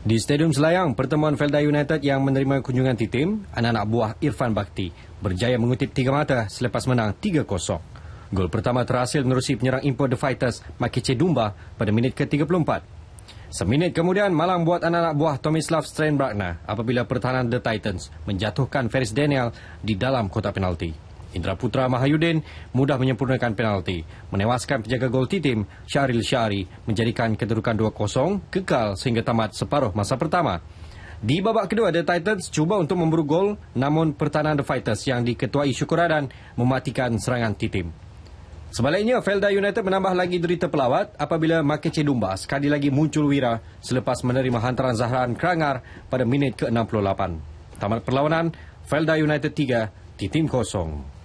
Di Stadium Selayang, pertemuan Felda United yang menerima kunjungan titim, anak-anak buah Irfan Bakti berjaya mengutip tiga mata selepas menang 3-0. Gol pertama terhasil menerusi penyerang impor The Fighters, Makice Dumba pada minit ke-34. Seminit kemudian, malang buat anak-anak buah Tomislav Strenbrakna apabila pertahanan The Titans menjatuhkan Ferris Daniel di dalam kotak penalti. Indra Putra Mahayudin mudah menyempurnakan penalti. Menewaskan penjaga gol titim, Syahril Syahri menjadikan kedudukan 2-0 kekal sehingga tamat separuh masa pertama. Di babak kedua, The Titans cuba untuk memburu gol namun pertahanan The Fighters yang diketuai Syukuradan mematikan serangan titim. Sebaliknya, Felda United menambah lagi derita pelawat apabila Makece Dumba sekali lagi muncul wira selepas menerima hantaran Zahraan kerangar pada minit ke-68. Tamat perlawanan, Felda United 3, Titim Kosong.